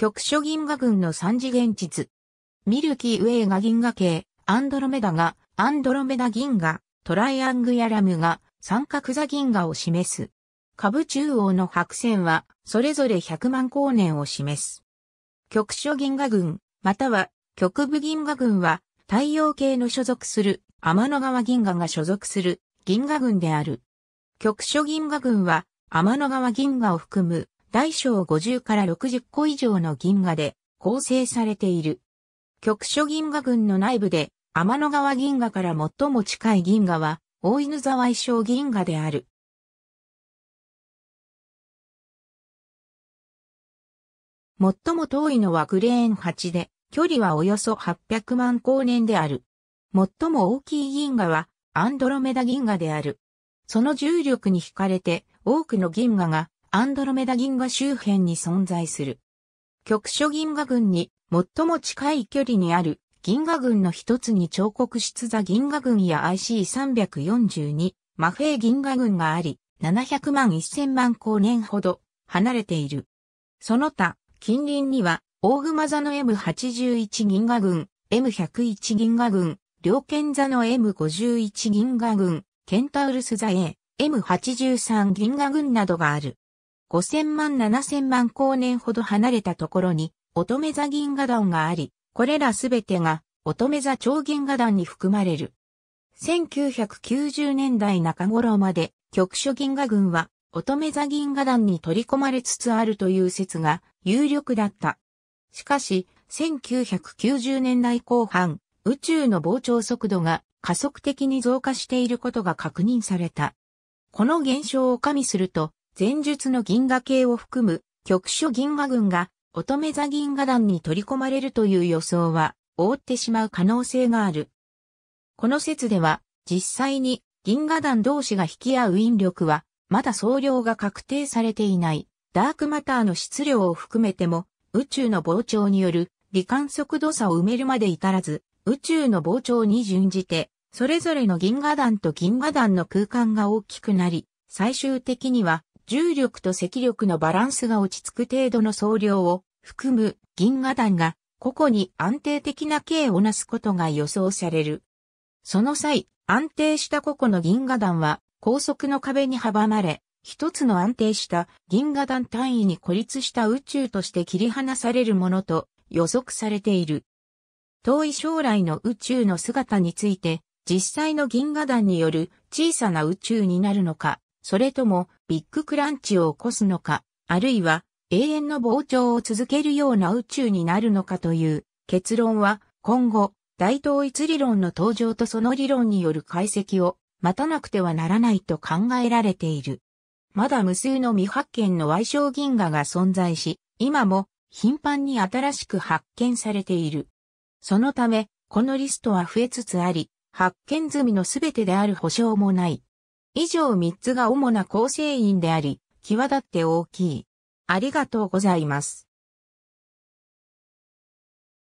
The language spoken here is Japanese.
局所銀河群の三次元地図。ミルキーウェイが銀河系、アンドロメダが、アンドロメダ銀河、トライアングやラムが、三角座銀河を示す。下部中央の白線は、それぞれ100万光年を示す。局所銀河群、または局部銀河群は、太陽系の所属する天の川銀河が所属する銀河群である。局所銀河群は、天の川銀河を含む大小50から60個以上の銀河で構成されている。局所銀河群の内部で天の川銀河から最も近い銀河は大犬沢一装銀河である。最も遠いのはグレーン8で、距離はおよそ800万光年である。最も大きい銀河はアンドロメダ銀河である。その重力に惹かれて多くの銀河がアンドロメダ銀河周辺に存在する。局所銀河群に最も近い距離にある銀河群の一つに彫刻室座銀河群や IC342 マフェ銀河群があり、700万1000万光年ほど離れている。その他、近隣には、大熊座の M81 銀河群、M101 銀河群、両剣座の M51 銀河群、ケンタウルス座 A、M83 銀河群などがある。5000万7000万光年ほど離れたところに、乙女座銀河団があり、これらすべてが乙女座超銀河団に含まれる。1990年代中頃まで局所銀河群は乙女座銀河団に取り込まれつつあるという説が有力だった。しかし、1990年代後半、宇宙の膨張速度が加速的に増加していることが確認された。この現象を加味すると、前述の銀河系を含む局所銀河群が乙女座銀河団に取り込まれるという予想は覆ってしまう可能性がある。この説では実際に銀河団同士が引き合う引力はまだ総量が確定されていないダークマターの質量を含めても宇宙の膨張による罹患速度差を埋めるまで至らず宇宙の膨張に準じてそれぞれの銀河団と銀河団の空間が大きくなり最終的には重力と積力のバランスが落ち着く程度の総量を含む銀河団が個々に安定的な形をなすことが予想される。その際、安定した個々の銀河団は高速の壁に阻まれ、一つの安定した銀河団単位に孤立した宇宙として切り離されるものと予測されている。遠い将来の宇宙の姿について、実際の銀河団による小さな宇宙になるのか、それともビッグクランチを起こすのか、あるいは永遠の膨張を続けるような宇宙になるのかという結論は今後大統一理論の登場とその理論による解析を待たなくてはならないと考えられている。まだ無数の未発見の矮小銀河が存在し、今も頻繁に新しく発見されている。そのため、このリストは増えつつあり、発見済みのすべてである保証もない。以上3つが主な構成員であり、際立って大きい。ありがとうございます。